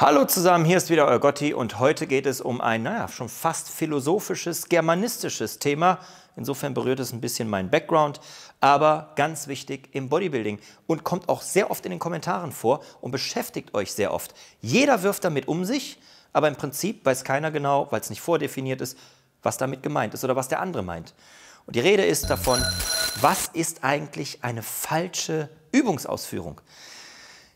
Hallo zusammen, hier ist wieder euer Gotti und heute geht es um ein, naja, schon fast philosophisches, germanistisches Thema. Insofern berührt es ein bisschen meinen Background, aber ganz wichtig im Bodybuilding und kommt auch sehr oft in den Kommentaren vor und beschäftigt euch sehr oft. Jeder wirft damit um sich, aber im Prinzip weiß keiner genau, weil es nicht vordefiniert ist, was damit gemeint ist oder was der andere meint. Und die Rede ist davon, was ist eigentlich eine falsche Übungsausführung?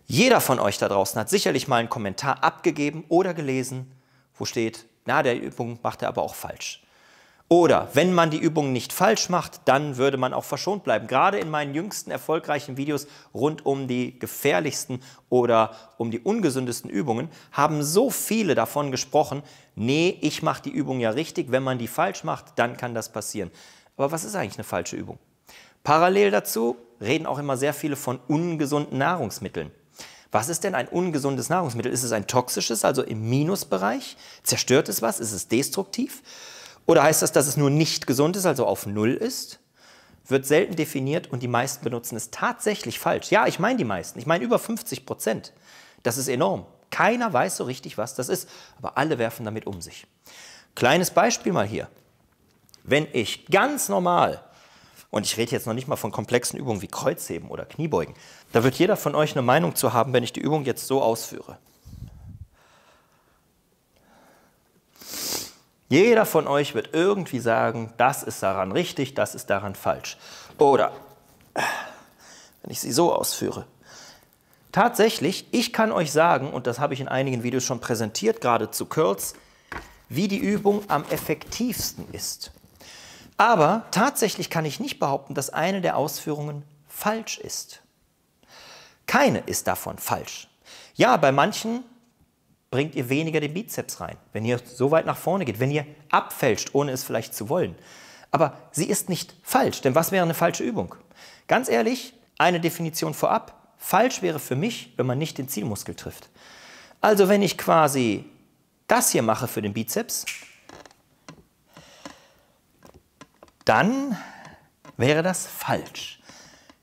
Jeder von euch da draußen hat sicherlich mal einen Kommentar abgegeben oder gelesen, wo steht, na, der Übung macht er aber auch falsch. Oder wenn man die Übung nicht falsch macht, dann würde man auch verschont bleiben. Gerade in meinen jüngsten erfolgreichen Videos rund um die gefährlichsten oder um die ungesündesten Übungen haben so viele davon gesprochen, nee, ich mache die Übung ja richtig, wenn man die falsch macht, dann kann das passieren. Aber was ist eigentlich eine falsche Übung? Parallel dazu reden auch immer sehr viele von ungesunden Nahrungsmitteln. Was ist denn ein ungesundes Nahrungsmittel? Ist es ein toxisches, also im Minusbereich? Zerstört es was? Ist es destruktiv? Oder heißt das, dass es nur nicht gesund ist, also auf Null ist? Wird selten definiert und die meisten benutzen es tatsächlich falsch. Ja, ich meine die meisten. Ich meine über 50 Prozent. Das ist enorm. Keiner weiß so richtig, was das ist, aber alle werfen damit um sich. Kleines Beispiel mal hier. Wenn ich ganz normal und ich rede jetzt noch nicht mal von komplexen Übungen wie Kreuzheben oder Kniebeugen. Da wird jeder von euch eine Meinung zu haben, wenn ich die Übung jetzt so ausführe. Jeder von euch wird irgendwie sagen, das ist daran richtig, das ist daran falsch. Oder wenn ich sie so ausführe. Tatsächlich, ich kann euch sagen, und das habe ich in einigen Videos schon präsentiert, gerade zu Curls, wie die Übung am effektivsten ist. Aber tatsächlich kann ich nicht behaupten, dass eine der Ausführungen falsch ist. Keine ist davon falsch. Ja, bei manchen bringt ihr weniger den Bizeps rein, wenn ihr so weit nach vorne geht, wenn ihr abfälscht, ohne es vielleicht zu wollen. Aber sie ist nicht falsch, denn was wäre eine falsche Übung? Ganz ehrlich, eine Definition vorab. Falsch wäre für mich, wenn man nicht den Zielmuskel trifft. Also wenn ich quasi das hier mache für den Bizeps, dann wäre das falsch.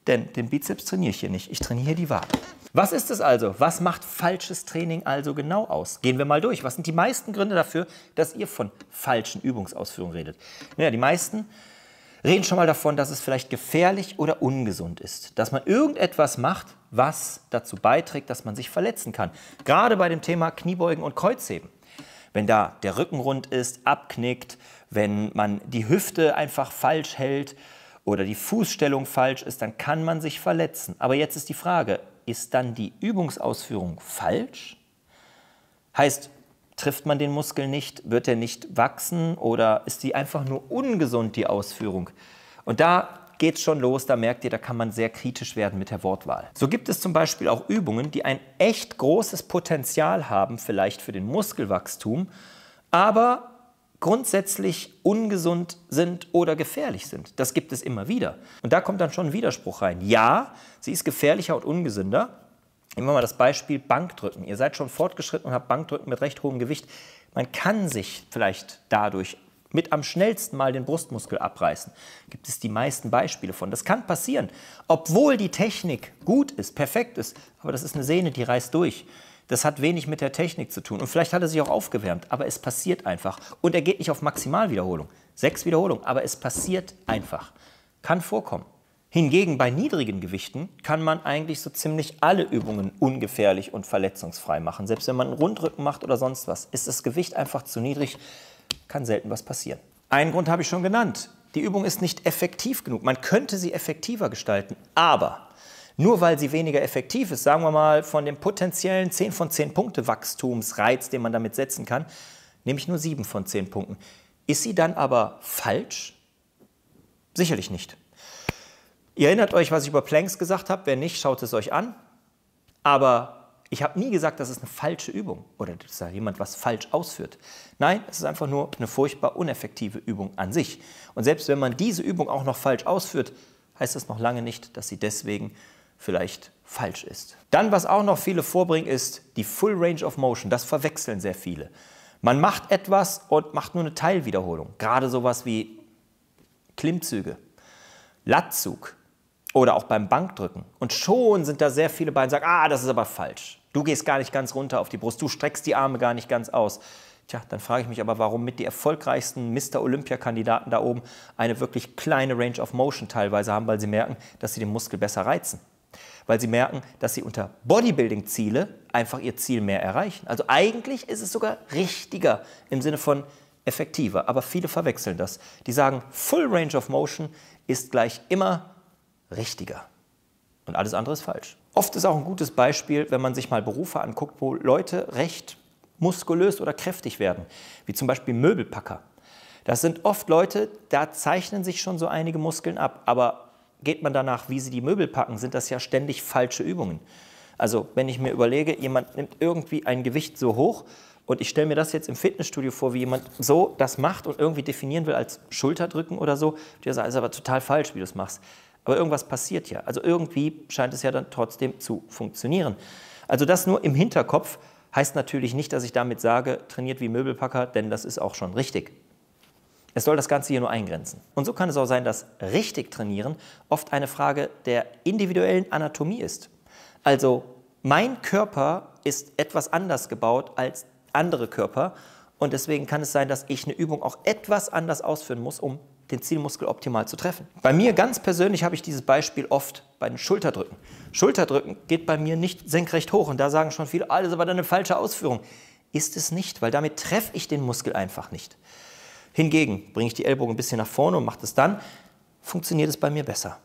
Denn den Bizeps trainiere ich hier nicht, ich trainiere hier die Wade. Was ist es also? Was macht falsches Training also genau aus? Gehen wir mal durch. Was sind die meisten Gründe dafür, dass ihr von falschen Übungsausführungen redet? Naja, die meisten reden schon mal davon, dass es vielleicht gefährlich oder ungesund ist. Dass man irgendetwas macht, was dazu beiträgt, dass man sich verletzen kann. Gerade bei dem Thema Kniebeugen und Kreuzheben. Wenn da der Rücken rund ist, abknickt, wenn man die Hüfte einfach falsch hält oder die Fußstellung falsch ist, dann kann man sich verletzen. Aber jetzt ist die Frage, ist dann die Übungsausführung falsch? Heißt, trifft man den Muskel nicht, wird er nicht wachsen oder ist die einfach nur ungesund, die Ausführung? Und da geht es schon los, da merkt ihr, da kann man sehr kritisch werden mit der Wortwahl. So gibt es zum Beispiel auch Übungen, die ein echt großes Potenzial haben, vielleicht für den Muskelwachstum, aber grundsätzlich ungesund sind oder gefährlich sind. Das gibt es immer wieder. Und da kommt dann schon ein Widerspruch rein. Ja, sie ist gefährlicher und ungesünder. Nehmen wir mal das Beispiel Bankdrücken. Ihr seid schon fortgeschritten und habt Bankdrücken mit recht hohem Gewicht. Man kann sich vielleicht dadurch mit am schnellsten mal den Brustmuskel abreißen. Gibt es die meisten Beispiele von. Das kann passieren, obwohl die Technik gut ist, perfekt ist, aber das ist eine Sehne, die reißt durch. Das hat wenig mit der Technik zu tun. Und vielleicht hat er sich auch aufgewärmt, aber es passiert einfach. Und er geht nicht auf Maximalwiederholung. Sechs Wiederholungen, aber es passiert einfach. Kann vorkommen. Hingegen bei niedrigen Gewichten kann man eigentlich so ziemlich alle Übungen ungefährlich und verletzungsfrei machen. Selbst wenn man einen Rundrücken macht oder sonst was, ist das Gewicht einfach zu niedrig, kann selten was passieren. Einen Grund habe ich schon genannt. Die Übung ist nicht effektiv genug. Man könnte sie effektiver gestalten, aber nur weil sie weniger effektiv ist, sagen wir mal von dem potenziellen 10 von 10 Punkte Wachstumsreiz, den man damit setzen kann, nehme ich nur 7 von 10 Punkten. Ist sie dann aber falsch? Sicherlich nicht. Ihr erinnert euch, was ich über Planks gesagt habe. Wer nicht, schaut es euch an. Aber ich habe nie gesagt, das ist eine falsche Übung oder dass da jemand was falsch ausführt. Nein, es ist einfach nur eine furchtbar uneffektive Übung an sich. Und selbst wenn man diese Übung auch noch falsch ausführt, heißt das noch lange nicht, dass sie deswegen vielleicht falsch ist. Dann, was auch noch viele vorbringen, ist die Full Range of Motion. Das verwechseln sehr viele. Man macht etwas und macht nur eine Teilwiederholung. Gerade sowas wie Klimmzüge, Latzug oder auch beim Bankdrücken. Und schon sind da sehr viele Beine, die sagen, ah, das ist aber falsch. Du gehst gar nicht ganz runter auf die Brust, du streckst die Arme gar nicht ganz aus. Tja, dann frage ich mich aber, warum mit die erfolgreichsten Mr. Olympia-Kandidaten da oben eine wirklich kleine Range of Motion teilweise haben, weil sie merken, dass sie den Muskel besser reizen weil sie merken, dass sie unter Bodybuilding-Ziele einfach ihr Ziel mehr erreichen. Also eigentlich ist es sogar richtiger im Sinne von effektiver, aber viele verwechseln das. Die sagen, Full Range of Motion ist gleich immer richtiger und alles andere ist falsch. Oft ist auch ein gutes Beispiel, wenn man sich mal Berufe anguckt, wo Leute recht muskulös oder kräftig werden, wie zum Beispiel Möbelpacker. Das sind oft Leute, da zeichnen sich schon so einige Muskeln ab, aber geht man danach, wie sie die Möbel packen, sind das ja ständig falsche Übungen. Also wenn ich mir überlege, jemand nimmt irgendwie ein Gewicht so hoch und ich stelle mir das jetzt im Fitnessstudio vor, wie jemand so das macht und irgendwie definieren will als Schulterdrücken oder so, der sagt, ist aber total falsch, wie du es machst. Aber irgendwas passiert ja. Also irgendwie scheint es ja dann trotzdem zu funktionieren. Also das nur im Hinterkopf heißt natürlich nicht, dass ich damit sage, trainiert wie Möbelpacker, denn das ist auch schon richtig. Es soll das Ganze hier nur eingrenzen. Und so kann es auch sein, dass richtig trainieren oft eine Frage der individuellen Anatomie ist. Also mein Körper ist etwas anders gebaut als andere Körper und deswegen kann es sein, dass ich eine Übung auch etwas anders ausführen muss, um den Zielmuskel optimal zu treffen. Bei mir ganz persönlich habe ich dieses Beispiel oft bei den Schulterdrücken. Schulterdrücken geht bei mir nicht senkrecht hoch und da sagen schon viele, alles aber eine falsche Ausführung. Ist es nicht, weil damit treffe ich den Muskel einfach nicht. Hingegen bringe ich die Ellbogen ein bisschen nach vorne und mache das dann, funktioniert es bei mir besser.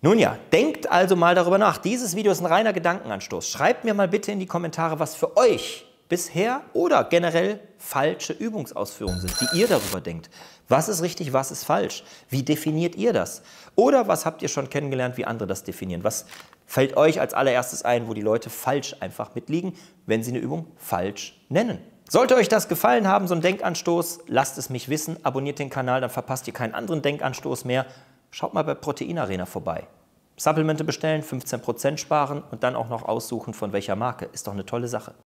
Nun ja, denkt also mal darüber nach. Dieses Video ist ein reiner Gedankenanstoß. Schreibt mir mal bitte in die Kommentare, was für euch bisher oder generell falsche Übungsausführungen sind, wie ihr darüber denkt. Was ist richtig, was ist falsch? Wie definiert ihr das? Oder was habt ihr schon kennengelernt, wie andere das definieren? Was fällt euch als allererstes ein, wo die Leute falsch einfach mitliegen, wenn sie eine Übung falsch nennen? Sollte euch das gefallen haben, so ein Denkanstoß, lasst es mich wissen, abonniert den Kanal, dann verpasst ihr keinen anderen Denkanstoß mehr. Schaut mal bei Protein Arena vorbei. Supplemente bestellen, 15% sparen und dann auch noch aussuchen, von welcher Marke. Ist doch eine tolle Sache.